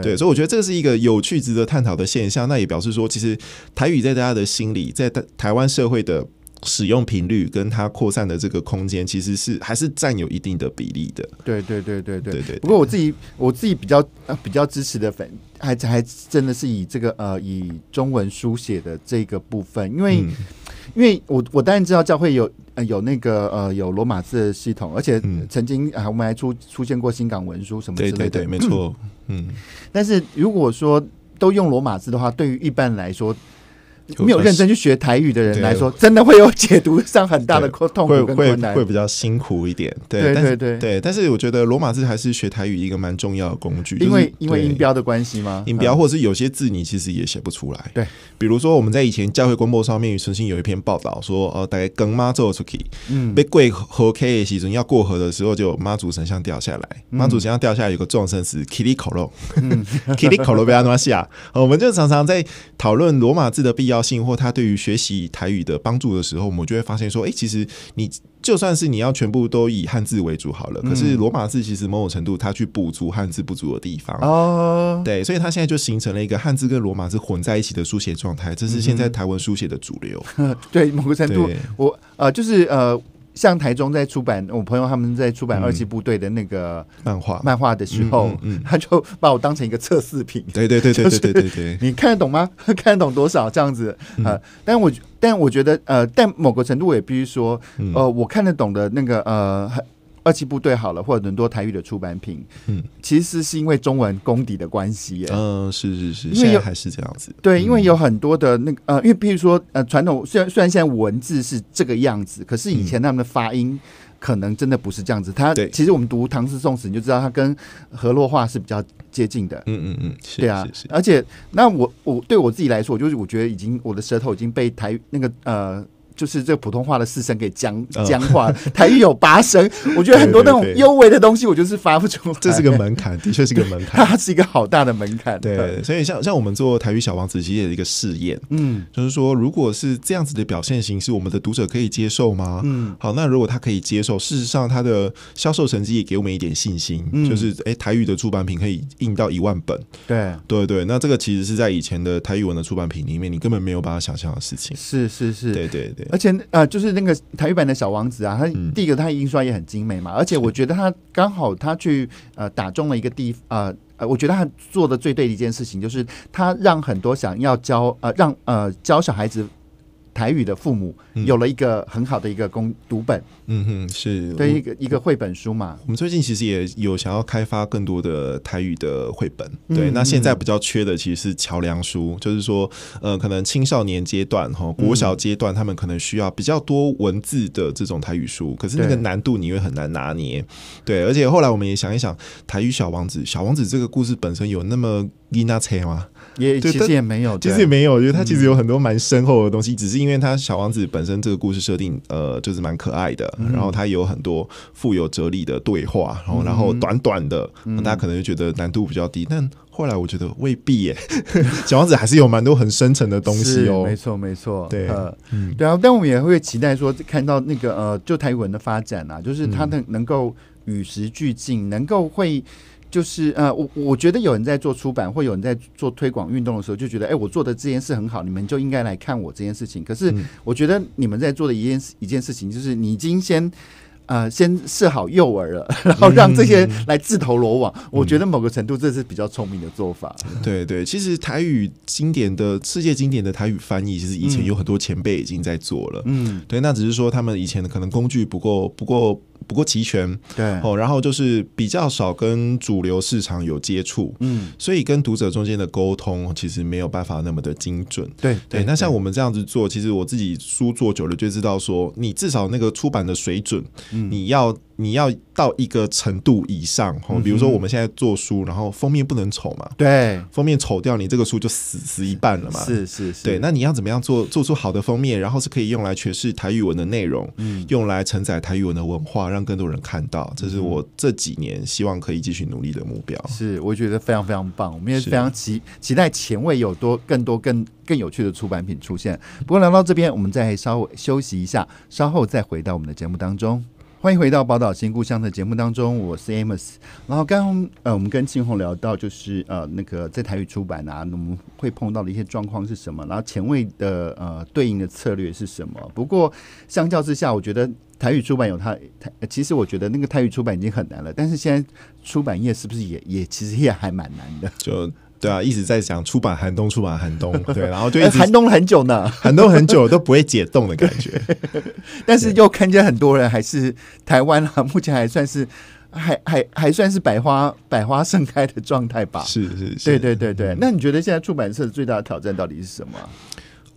对，所以我觉得这是一个有趣、值得探讨的现象。那也表示说，其实台语在大家的心里，在台台湾社会的使用频率跟它扩散的这个空间，其实是还是占有一定的比例的。对，对，对，对，对，对。不过我自己，我自己比较比较支持的粉，还还真的是以这个呃，以中文书写的这个部分，因为。因为我我当然知道教会有呃有那个呃有罗马字的系统，而且曾经啊我们还出出现过新港文书什么之类的，没错，嗯。但是如果说都用罗马字的话，对于一般来说。没有认真去学台语的人来说，真的会有解读上很大的痛苦困难，会比较辛苦一点。对，对，对，对。但是我觉得罗马字还是学台语一个蛮重要的工具，因为因为音标的关系吗？音标，或者是有些字你其实也写不出来。对，比如说我们在以前教会公布上面曾经有一篇报道说，呃，大概跟妈走出去，嗯，被跪河 K 的时候，要过河的时候就妈祖神像掉下来，妈祖神像掉下来有个撞声是 Kili Kolo，Kili Kolo 被阿诺西亚，我们就常常在讨论罗马字的必要。性或他对于学习台语的帮助的时候，我们就会发现说，哎，其实你就算是你要全部都以汉字为主好了，可是罗马字其实某种程度它去补足汉字不足的地方，哦，对，所以它现在就形成了一个汉字跟罗马字混在一起的书写状态，这是现在台湾书写的主流。对，某个程度，我呃，就是呃。像台中在出版，我朋友他们在出版《二级部队》的那个漫画，漫画的时候，他就把我当成一个测试品。对对对对对对，你看得懂吗？看得懂多少？这样子啊？但我但我觉得呃，但某个程度也必须说，呃，我看得懂的那个呃。二级部队好了，或者很多台语的出版品，嗯，其实是因为中文功底的关系，嗯，是是是，现在还是这样子。对，因为有很多的那个呃，因为比如说呃，传统虽然虽然现在文字是这个样子，可是以前他们的发音可能真的不是这样子。他其实我们读唐诗宋词，你就知道他跟河洛话是比较接近的。嗯嗯嗯，对啊，而且那我我对我自己来说，就是我觉得已经我的舌头已经被台那个呃。就是这普通话的四声给僵僵化，台语有八声，我觉得很多那种优美的东西，我就是发不出。这是个门槛，的确是个门槛，它是一个好大的门槛。对，所以像像我们做台语小王子系列的一个试验，嗯，就是说，如果是这样子的表现形式，我们的读者可以接受吗？嗯，好，那如果他可以接受，事实上他的销售成绩也给我们一点信心，就是哎，台语的出版品可以印到一万本。对，对对，那这个其实是在以前的台语文的出版品里面，你根本没有把它想象的事情。是是是，对对对。而且呃，就是那个台语版的小王子啊，他第一个他印刷也很精美嘛，而且我觉得他刚好他去呃打中了一个地呃呃，我觉得他做的最对的一件事情就是他让很多想要教呃让呃教小孩子。台语的父母有了一个很好的一个工读本，嗯哼，是对一个一个绘本书嘛。我们最近其实也有想要开发更多的台语的绘本，对。那现在比较缺的其实是桥梁书，就是说，呃，可能青少年阶段哈，国小阶段，他们可能需要比较多文字的这种台语书，可是那个难度你会很难拿捏，对。而且后来我们也想一想，台语小王子，小王子这个故事本身有那么易拿车吗？也其实也没有，其实也没有，因为它其实有很多蛮深厚的东西，只是因为它小王子本身这个故事设定，呃，就是蛮可爱的，然后它也有很多富有哲理的对话，然后然后短短的，大家可能就觉得难度比较低，但后来我觉得未必耶，小王子还是有蛮多很深层的东西哦，没错没错，对，嗯，对啊，但我们也会期待说看到那个呃，就台湾的发展啊，就是它能能够与时俱进，能够会。就是呃，我我觉得有人在做出版或有人在做推广运动的时候，就觉得哎，我做的这件事很好，你们就应该来看我这件事情。可是我觉得你们在做的一件事一件事情，就是你已经先呃先设好诱饵了，然后让这些来自投罗网。我觉得某个程度这是比较聪明的做法。对对，其实台语经典的世界经典的台语翻译，其实以前有很多前辈已经在做了。嗯，对，那只是说他们以前的可能工具不够，不够。不够齐全，对哦，然后就是比较少跟主流市场有接触，嗯，所以跟读者中间的沟通其实没有办法那么的精准，对对。那像我们这样子做，其实我自己书做久了就知道，说你至少那个出版的水准，嗯，你要。你要到一个程度以上哈，比如说我们现在做书，然后封面不能丑嘛，对，封面丑掉，你这个书就死死一半了嘛。是是是，对，那你要怎么样做，做出好的封面，然后是可以用来诠释台语文的内容，嗯，用来承载台语文的文化，让更多人看到，这是我这几年希望可以继续努力的目标。是，我觉得非常非常棒，我们也非常期期待前卫有多更多更更有趣的出版品出现。不过聊到这边，我们再稍微休息一下，稍后再回到我们的节目当中。欢迎回到《宝岛新故乡》的节目当中，我是 Amos。然后刚呃，我们跟庆红聊到，就是呃，那个在台语出版啊，我们会碰到的一些状况是什么？然后前卫的呃，对应的策略是什么？不过相较之下，我觉得台语出版有它台，其实我觉得那个台语出版已经很难了。但是现在出版业是不是也也其实也还蛮难的？就。对啊，一直在讲出版寒冬，出版寒冬。对，然后就一直寒冬很久呢，寒冬很久都不会解冻的感觉。但是又看见很多人还是台湾啊，目前还算是还还还算是百花百花盛开的状态吧。是是，对对对对。那你觉得现在出版社最大的挑战到底是什么？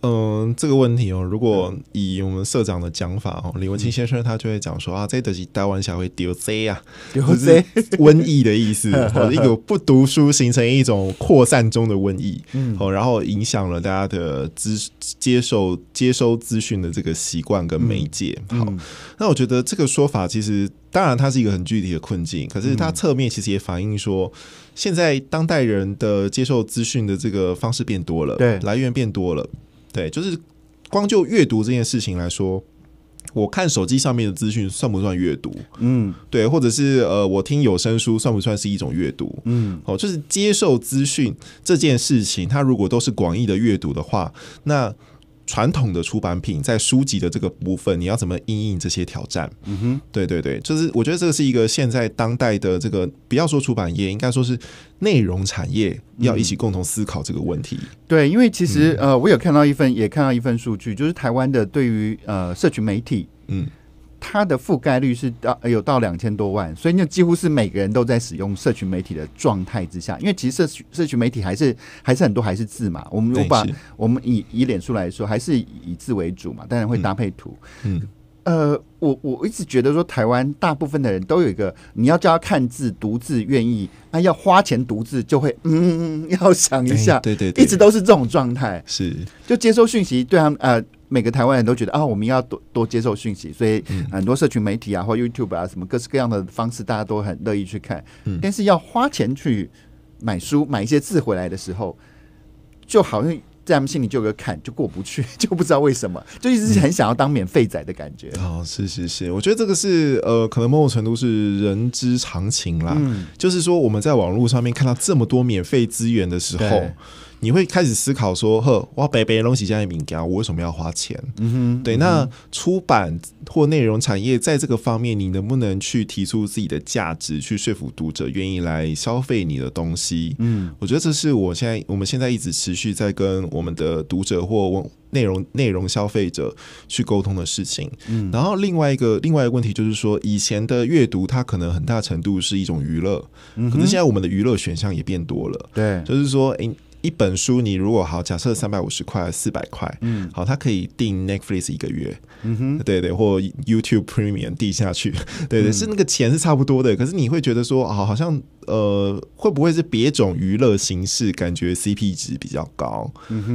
嗯，这个问题哦，如果以我们社长的讲法哦，李文清先生他就会讲说啊，这得是大湾小会丢 Z 啊，丢 Z 瘟疫的意思，一种不读书形成一种扩散中的瘟疫，嗯，哦，然后影响了大家的资接受接收资讯的这个习惯跟媒介。好，那我觉得这个说法其实当然它是一个很具体的困境，可是它侧面其实也反映说，现在当代人的接受资讯的这个方式变多了，对，来源变多了。对，就是光就阅读这件事情来说，我看手机上面的资讯算不算阅读？嗯，对，或者是呃，我听有声书算不算是一种阅读？嗯，哦，就是接受资讯这件事情，它如果都是广义的阅读的话，那。传统的出版品在书籍的这个部分，你要怎么应应这些挑战？嗯哼，对对对，就是我觉得这个是一个现在当代的这个，不要说出版业，应该说是内容产业要一起共同思考这个问题。对，因为其实呃，我有看到一份，也看到一份数据，就是台湾的对于呃，社群媒体，嗯。它的覆盖率是到有到两千多万，所以那几乎是每个人都在使用社群媒体的状态之下。因为其实社群社群媒体还是还是很多还是字嘛，我们我把我们以以脸书来说，还是以字为主嘛，当然会搭配图。嗯，呃，我我一直觉得说台湾大部分的人都有一个，你要叫他看字读字愿意，那要花钱读字就会嗯，要想一下，对对，一直都是这种状态，是就接收讯息对他们呃。每个台湾人都觉得啊，我们要多多接受讯息，所以很多社群媒体啊，或 YouTube 啊，什么各式各样的方式，大家都很乐意去看。但是要花钱去买书、买一些字回来的时候，就好像在他们心里就有个坎，就过不去，就不知道为什么，就一直是很想要当免费仔的感觉。哦，是是是，我觉得这个是呃，可能某种程度是人之常情啦。就是说，我们在网络上面看到这么多免费资源的时候。你会开始思考说：“呵，哇，白白东西加一饼干，我为什么要花钱？”嗯哼，对。那出版或内容产业在这个方面，你能不能去提出自己的价值，去说服读者愿意来消费你的东西？嗯，我觉得这是我现在我们现在一直持续在跟我们的读者或内容内容消费者去沟通的事情。嗯，然后另外一个另外一个问题就是说，以前的阅读它可能很大程度是一种娱乐，嗯，可能现在我们的娱乐选项也变多了。对，就是说，哎。一本书，你如果好假设三百五十块、四百块，嗯，好，它可以订 Netflix 一个月，嗯哼，对对，或 YouTube Premium 递下去，对 对，是那个钱是差不多的，可是你会觉得说啊，好像。呃，会不会是别种娱乐形式？感觉 CP 值比较高，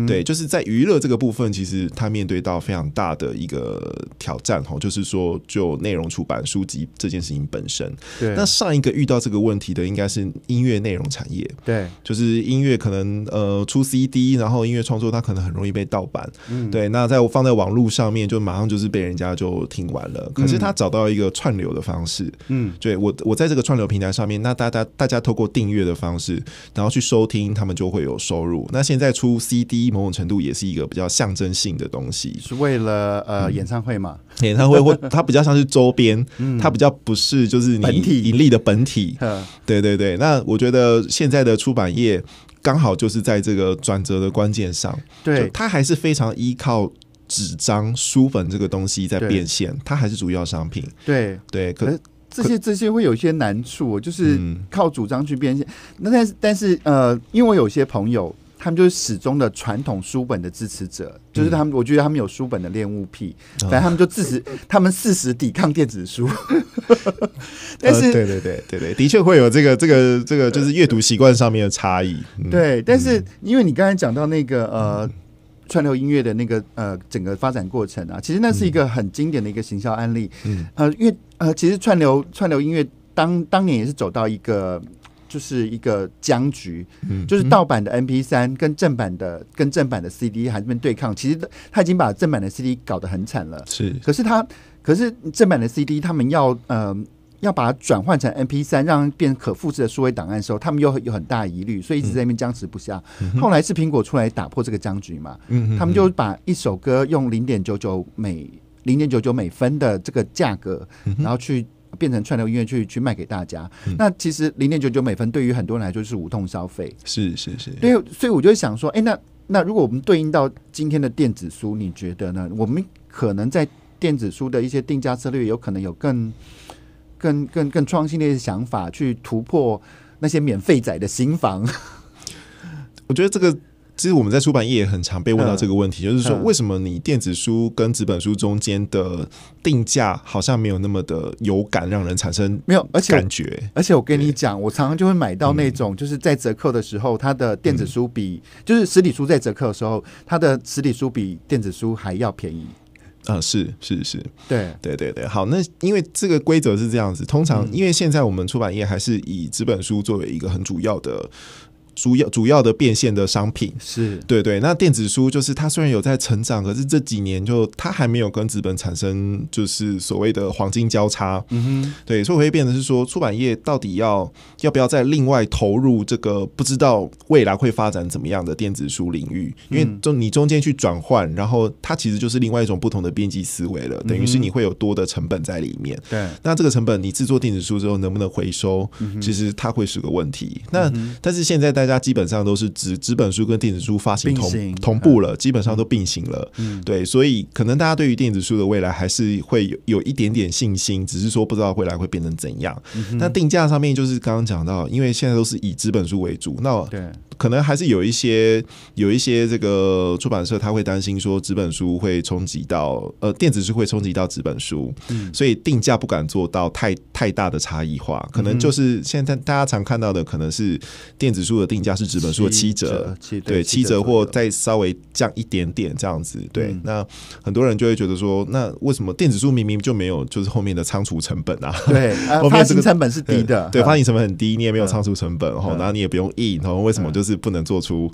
对，就是在娱乐这个部分，其实他面对到非常大的一个挑战哈，就是说，就内容出版书籍这件事情本身。对，那上一个遇到这个问题的应该是音乐内容产业，对，就是音乐可能呃出 CD，然后音乐创作它可能很容易被盗版，嗯，对，那在放在网络上面就马上就是被人家就听完了。可是他找到一个串流的方式，嗯，对我我在这个串流平台上面，那大家。大家透过订阅的方式，然后去收听，他们就会有收入。那现在出 CD，某种程度也是一个比较象征性的东西，是为了呃演唱会嘛？演唱会或 它比较像是周边，它比较不是就是本体盈利的本体。对对对。那我觉得现在的出版业刚好就是在这个转折的关键上，对它还是非常依靠纸张、书本这个东西在变现，它还是主要商品。对对，可。这些这些会有一些难处，就是靠主张去变现。那但是但是呃，因为我有些朋友，他们就是始终的传统书本的支持者，就是他们，我觉得他们有书本的恋物癖，但他们就事实 他们事死抵抗电子书。但是对对对对对，的确会有这个这个这个就是阅读习惯上面的差异。对，但是因为你刚才讲到那个呃。串流音乐的那个呃整个发展过程啊，其实那是一个很经典的一个行销案例。嗯，呃，因为呃，其实串流串流音乐当当年也是走到一个就是一个僵局，嗯，就是盗版的 M P 三跟正版的跟正版的 C D 还这们对抗，其实他他已经把正版的 C D 搞得很惨了，是。可是他可是正版的 C D 他们要嗯。要把它转换成 MP 三，让变成可复制的数位档案的时候，他们又有很大疑虑，所以一直在那边僵持不下。后来是苹果出来打破这个僵局嘛？他们就把一首歌用零点九九美零点九九美分的这个价格，然后去变成串流音乐去去卖给大家。那其实零点九九美分对于很多人来说是无痛消费，是是是。对，所以我就想说，哎，那那如果我们对应到今天的电子书，你觉得呢？我们可能在电子书的一些定价策略，有可能有更。更更更创新的一些想法，去突破那些免费仔的心房。我觉得这个其实我们在出版业也很常被问到这个问题，就是说为什么你电子书跟纸本书中间的定价好像没有那么的有感，让人产生没有，而且感觉。而且我跟你讲，我常常就会买到那种就是在折扣的时候，它的电子书比就是实体书在折扣的时候，它的实体书比电子书还要便宜。啊，是是是，对对对对，好，那因为这个规则是这样子，通常因为现在我们出版业还是以纸本书作为一个很主要的。主要主要的变现的商品是对对，那电子书就是它虽然有在成长，可是这几年就它还没有跟资本产生就是所谓的黄金交叉，嗯哼，对，所以会变得是说出版业到底要要不要再另外投入这个不知道未来会发展怎么样的电子书领域，因为中你中间去转换，然后它其实就是另外一种不同的编辑思维了，等于是你会有多的成本在里面，对，那这个成本你制作电子书之后能不能回收，其实它会是个问题。那但是现在在大家基本上都是纸纸本书跟电子书发行同同步了，基本上都并行了。嗯，对，所以可能大家对于电子书的未来还是会有有一点点信心，只是说不知道未来会变成怎样。那定价上面就是刚刚讲到，因为现在都是以纸本书为主，那对，可能还是有一些有一些这个出版社他会担心说纸本书会冲击到呃电子书会冲击到纸本书，嗯，所以定价不敢做到太太大的差异化，可能就是现在大家常看到的可能是电子书的定。定价是纸本书的七折，对，七折或再稍微降一点点这样子，对。那很多人就会觉得说，那为什么电子书明明就没有就是后面的仓储成本啊？对，发行成本是低的，对，发行成本很低，你也没有仓储成本然后你也不用印，然后为什么就是不能做出？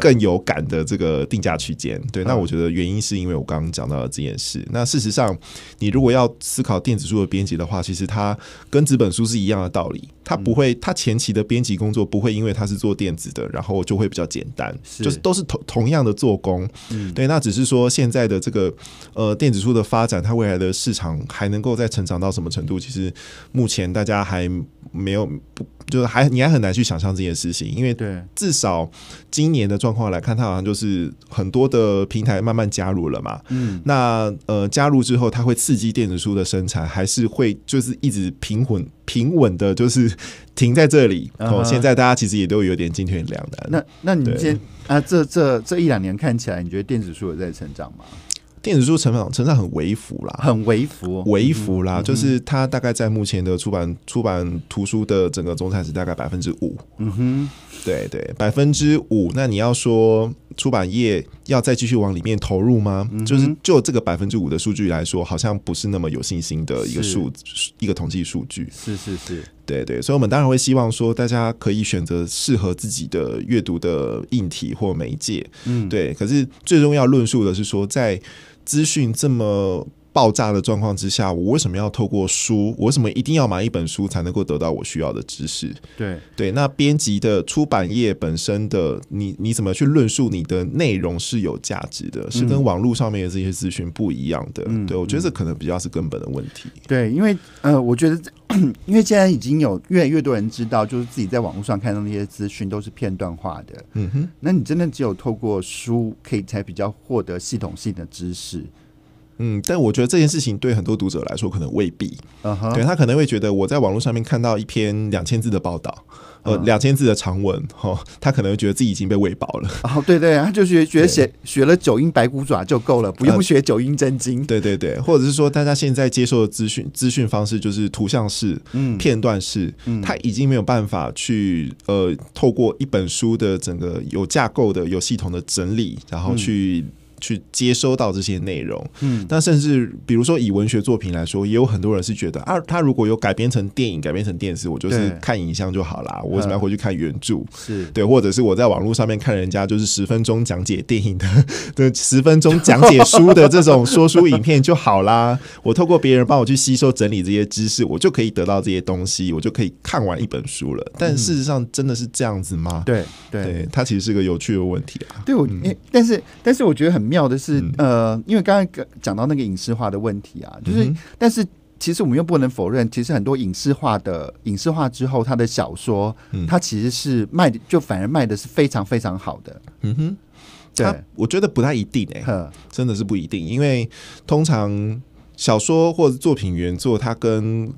更有感的这个定价区间，对，那我觉得原因是因为我刚刚讲到的这件事。那事实上，你如果要思考电子书的编辑的话，其实它跟纸本书是一样的道理，它不会，它前期的编辑工作不会因为它是做电子的，然后就会比较简单，就是都是同同样的做工。对，那只是说现在的这个呃电子书的发展，它未来的市场还能够再成长到什么程度，其实目前大家还没有不。就是还你还很难去想象这件事情，因为对至少今年的状况来看，它好像就是很多的平台慢慢加入了嘛。嗯，那呃加入之后，它会刺激电子书的生产，还是会就是一直平稳平稳的，就是停在这里？哦，现在大家其实也都有点今天两难。那那你今啊这这这一两年看起来，你觉得电子书有在成长吗？电子书成长成长很微幅啦，很微幅，微幅啦，就是它大概在目前的出版出版图书的整个总产值大概百分之五。嗯哼，对对，百分之五。那你要说出版业要再继续往里面投入吗？就是就这个百分之五的数据来说，好像不是那么有信心的一个数一个统计数据。是是是，对对。所以，我们当然会希望说，大家可以选择适合自己的阅读的硬体或媒介。嗯，对。可是，最重要论述的是说，在资讯这么爆炸的状况之下，我为什么要透过书？我为什么一定要买一本书才能够得到我需要的知识？对对，那编辑的出版业本身的你你怎么去论述你的内容是有价值的，是跟网络上面的这些资讯不一样的？嗯，对我觉得这可能比较是根本的问题。对，因为呃，我觉得。因为现在已经有越来越多人知道，就是自己在网络上看到那些资讯都是片段化的。嗯哼，那你真的只有透过书，可以才比较获得系统性的知识。嗯，但我觉得这件事情对很多读者来说可能未必。嗯哼，对他可能会觉得我在网络上面看到一篇两千字的报道，呃，两千字的长文，哈，他可能觉得自己已经被喂饱了。哦，对对，他就学 学学学了九阴白骨爪就够了，不用学九阴真经。对对对，或者是说大家现在接受的资讯资讯方式就是图像式，嗯，片段式，嗯，他已经没有办法去呃透过一本书的整个有架构的有系统的整理，然后去。去接收到这些内容，嗯，但甚至比如说以文学作品来说，也有很多人是觉得啊，他如果有改编成电影、改编成电视，我就是看影像就好啦。我为什么要回去看原著？是对，或者是我在网络上面看人家就是十分钟讲解电影的、的 十分钟讲解书的这种说书影片就好啦，我透过别人帮我去吸收整理这些知识，我就可以得到这些东西，我就可以看完一本书了。但事实上真的是这样子吗？对，对，它其实是个有趣的问题啊。对我，但是但是我觉得很。妙的是，呃，因为刚刚讲到那个影视化的问题啊，就是，但是其实我们又不能否认，其实很多影视化的影视化之后，他的小说，它其实是卖，就反而卖的是非常非常好的。嗯哼，对，我觉得不太一定哎，真的是不一定，因为通常小说或者作品原作，它跟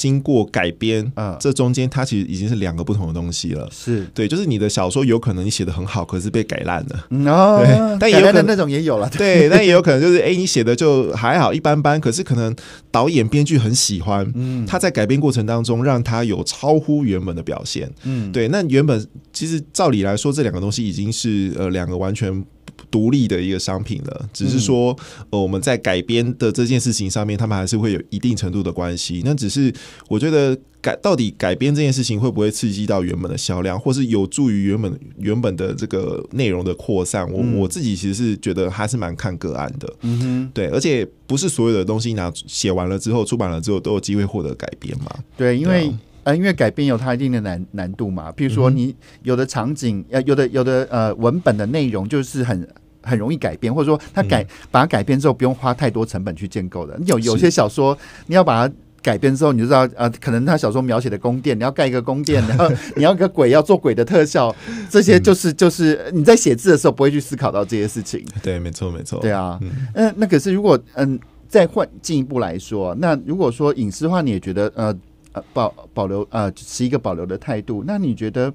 经过改编，嗯，这中间它其实已经是两个不同的东西了。是对，就是你的小说有可能你写的很好，可是被改烂了。哦，但有可能那种也有了。对，但有可能就是哎，你写的就还好一般般，可是可能导演编剧很喜欢，嗯，他在改编过程当中让他有超乎原本的表现。嗯，对，那原本其实照理来说，这两个东西已经是呃两个完全。独立的一个商品了，只是说，呃，我们在改编的这件事情上面，他们还是会有一定程度的关系。那只是我觉得改到底改编这件事情会不会刺激到原本的销量，或是有助于原本原本的这个内容的扩散？我我自己其实是觉得还是蛮看个案的。嗯哼，对，而且不是所有的东西拿写完了之后出版了之后都有机会获得改编嘛？对，因为呃，因为改编有它一定的难难度嘛。比如说你有的场景，呃，有的有的呃，文本的内容就是很。很容易改变，或者说他改把它改变之后，不用花太多成本去建构的。有有些小说，你要把它改编之后，你就知道，呃，可能他小说描写的宫殿，你要盖一个宫殿，然 后你要个鬼要做鬼的特效，这些就是就是你在写字的时候不会去思考到这些事情。对，没错，没错。对啊，嗯，那可是如果嗯再换进一步来说，那如果说私的化，你也觉得呃呃保保留呃是一个保留的态度，那你觉得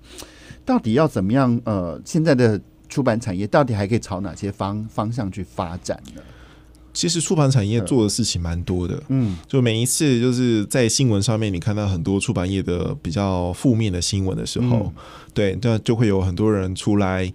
到底要怎么样？呃，现在的。出版产业到底还可以朝哪些方方向去发展呢？其实出版产业做的事情蛮多的，嗯，就每一次就是在新闻上面你看到很多出版业的比较负面的新闻的时候，对，那就会有很多人出来，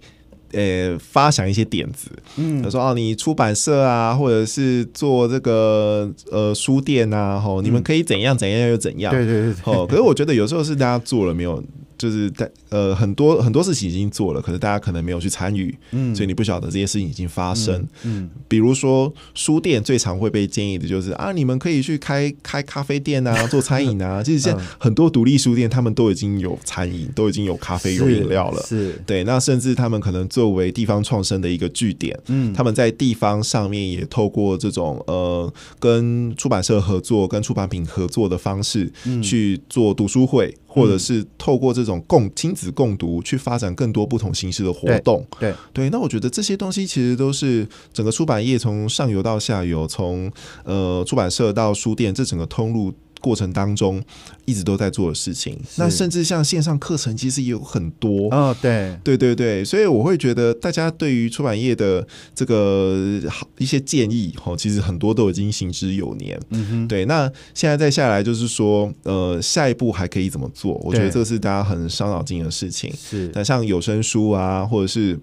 呃，发想一些点子，嗯，他说哦，你出版社啊，或者是做这个呃书店啊，吼，你们可以怎样怎样又怎样，对对对，哦，可是我觉得有时候是大家做了没有。就是但呃很多很多事情已经做了，可是大家可能没有去参与，嗯，所以你不晓得这些事情已经发生，嗯，比如说书店最常会被建议的就是啊，你们可以去开开咖啡店啊，做餐饮啊，其实现在很多独立书店他们都已经有餐饮，都已经有咖啡有饮料了，是对，那甚至他们可能作为地方创生的一个据点，嗯，他们在地方上面也透过这种呃跟出版社合作、跟出版品合作的方式去做读书会。或者是透过这种共亲子共读去发展更多不同形式的活动，对对，那我觉得这些东西其实都是整个出版业从上游到下游，从呃出版社到书店这整个通路。过程当中一直都在做的事情，那甚至像线上课程，其实也有很多啊，对，对对对，所以我会觉得大家对于出版业的这个一些建议哈，其实很多都已经行之有年，嗯哼，对。那现在再下来就是说，呃，下一步还可以怎么做？我觉得这是大家很伤脑筋的事情。是，那像有声书啊，或者是。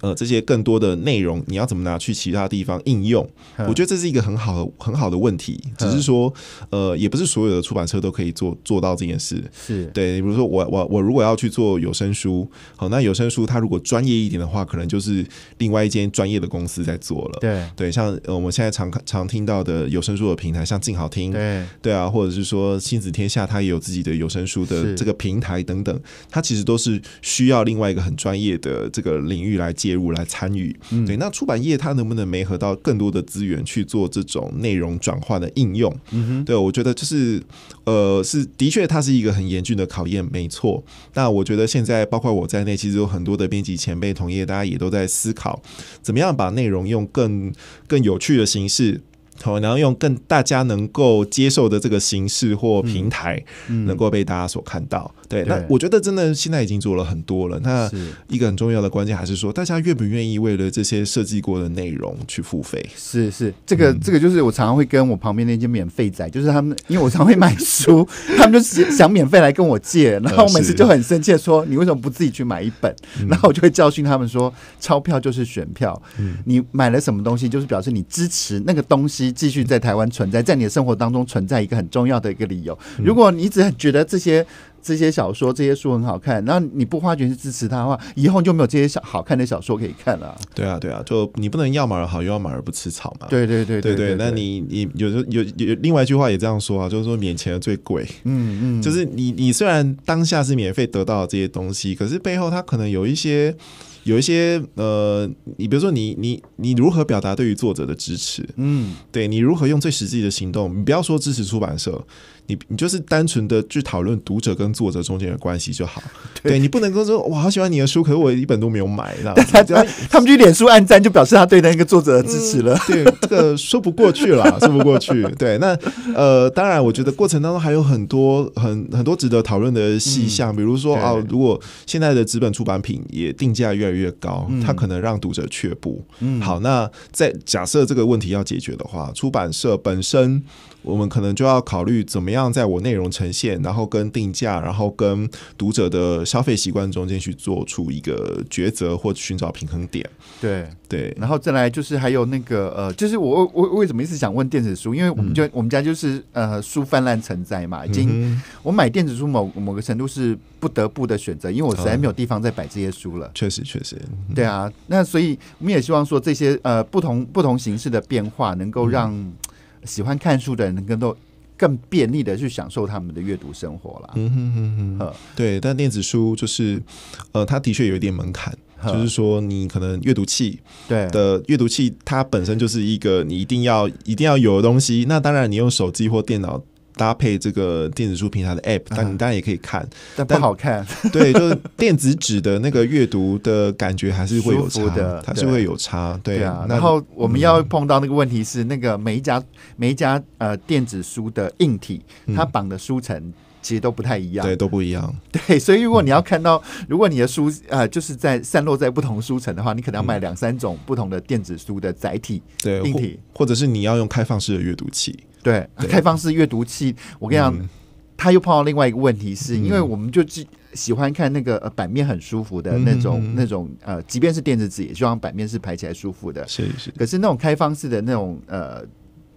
呃，这些更多的内容你要怎么拿去其他地方应用？我觉得这是一个很好的、很好的问题。只是说，呃，也不是所有的出版社都可以做做到这件事。是对，比如说我我我如果要去做有声书，好，那有声书它如果专业一点的话，可能就是另外一间专业的公司在做了。对对，像我们现在常常听到的有声书的平台，像静好听，对对啊，或者是说亲子天下，它也有自己的有声书的这个平台等等，它其实都是需要另外一个很专业的这个领域来。介入来参与，对，那出版业它能不能没合到更多的资源去做这种内容转化的应用？嗯对我觉得就是呃，是的确它是一个很严峻的考验，没错。那我觉得现在包括我在内，其实有很多的编辑前辈同业，大家也都在思考，怎么样把内容用更更有趣的形式，好，然后用更大家能够接受的这个形式或平台，嗯，能够被大家所看到。对，那我觉得真的现在已经做了很多了。那一个很重要的关键还是说，大家愿不愿意为了这些设计过的内容去付费？是是，这个这个就是我常常会跟我旁边那些免费仔，就是他们因为我常会买书，他们就是想免费来跟我借，然后我每次就很生气说：“你为什么不自己去买一本？”然后我就会教训他们说：“钞票就是选票，你买了什么东西就是表示你支持那个东西继续在台湾存在，在你的生活当中存在一个很重要的一个理由。如果你只觉得这些。”这些小说这些书很好看，那你不花钱去支持他的话，以后就没有这些小好看的小说可以看了。对啊，对啊，就你不能要马儿好，又要马儿不吃草嘛。对对对对对，那你你有时候有有另外一句话也这样说啊，就是说免钱的最贵。嗯嗯，就是你你虽然当下是免费得到这些东西，可是背后他可能有一些有一些呃，你比如说你你你如何表达对于作者的支持？嗯，对你如何用最实际的行动？你不要说支持出版社。你你就是单纯的去讨论读者跟作者中间的关系就好，对你不能够说我好喜欢你的书，可是我一本都没有买，那 他只要他们去脸书、按赞，就表示他对那个作者的支持了，对这个说不过去了，说不过去。对，那呃，当然，我觉得过程当中还有很多很很多值得讨论的细项，比如说啊，如果现在的纸本出版品也定价越来越高，它可能让读者却步。嗯，好，那在假设这个问题要解决的话，出版社本身。我们可能就要考虑怎么样在我内容呈现，然后跟定价，然后跟读者的消费习惯中间去做出一个抉择或寻找平衡点。对对，然后再来就是还有那个呃，就是我我为什么一直想问电子书？因为我们就我们家就是呃书泛滥成灾嘛，已经我买电子书某某个程度是不得不的选择，因为我实在没有地方再摆这些书了。确实确实，对啊，那所以我们也希望说这些呃不同不同形式的变化能够让。喜欢看书的人更多更便利的去享受他们的阅读生活了。嗯哼哼哼，对，但电子书就是，呃，它的确有一点门槛，就是说你可能阅读器，对的阅读器，它本身就是一个你一定要一定要有的东西。那当然，你用手机或电脑。搭配这个电子书平台的 App，但你当然也可以看，但不好看。对，就是电子纸的那个阅读的感觉还是会有差，它是会有差。对啊，然后我们要碰到那个问题是，那个每一家每一家呃电子书的硬体，它绑的书城其实都不太一样，对，都不一样。对，所以如果你要看到，如果你的书呃就是在散落在不同书城的话，你可能要买两三种不同的电子书的载体，对，硬体，或者是你要用开放式的阅读器。对，开放式阅读器，我跟你讲，他又碰到另外一个问题，是因为我们就喜喜欢看那个呃版面很舒服的那种那种呃，即便是电子纸，也希望版面是排起来舒服的。是是，可是那种开放式的那种呃。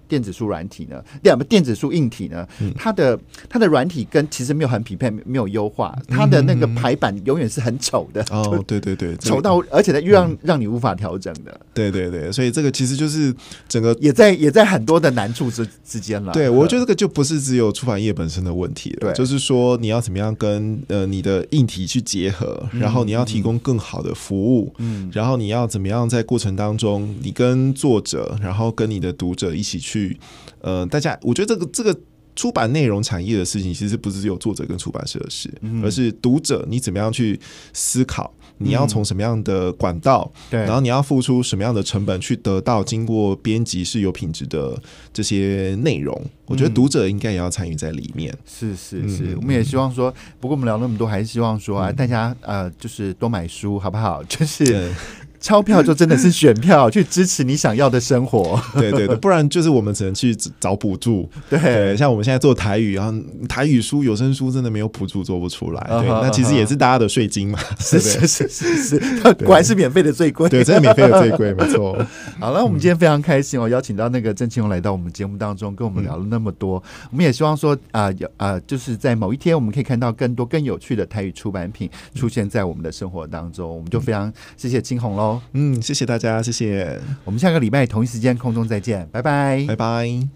电子书软体呢？第二，电子书硬体呢？它的它的软体跟其实没有很匹配，没有优化，它的那个排版永远是很丑的。哦，对对对，丑到而且它又让让你无法调整的。对对对，所以这个其实就是整个也在也在很多的难处之之间了。对，我觉得这个就不是只有出版业本身的问题了。对，就是说你要怎么样跟呃你的硬体去结合，然后你要提供更好的服务，嗯，然后你要怎么样在过程当中你跟作者，然后跟你的读者一起去。去，呃，大家，我觉得这个这个出版内容产业的事情，其实不是只有作者跟出版社的事，而是读者你怎么样去思考，你要从什么样的管道，对，然后你要付出什么样的成本去得到经过编辑是有品质的这些内容，我觉得读者应该也要参与在里面。是是是，我们也希望说，不过我们聊那么多，还是希望说啊，大家呃，就是多买书，好不好？就是。钞票就真的是选票，去支持你想要的生活。对对对，不然就是我们只能去找补助。对，像我们现在做台语，然后台语书、有声书，真的没有补助做不出来。那其实也是大家的税金嘛。是是是是是，果然是免费的最贵。对，真的免费的最贵，没错。好了，我们今天非常开心哦，邀请到那个郑清宏来到我们节目当中，跟我们聊了那么多。我们也希望说啊，有啊，就是在某一天，我们可以看到更多更有趣的台语出版品出现在我们的生活当中。我们就非常谢谢金红喽。嗯，谢谢大家，谢谢。我们下个礼拜同一时间空中再见，拜拜，拜拜。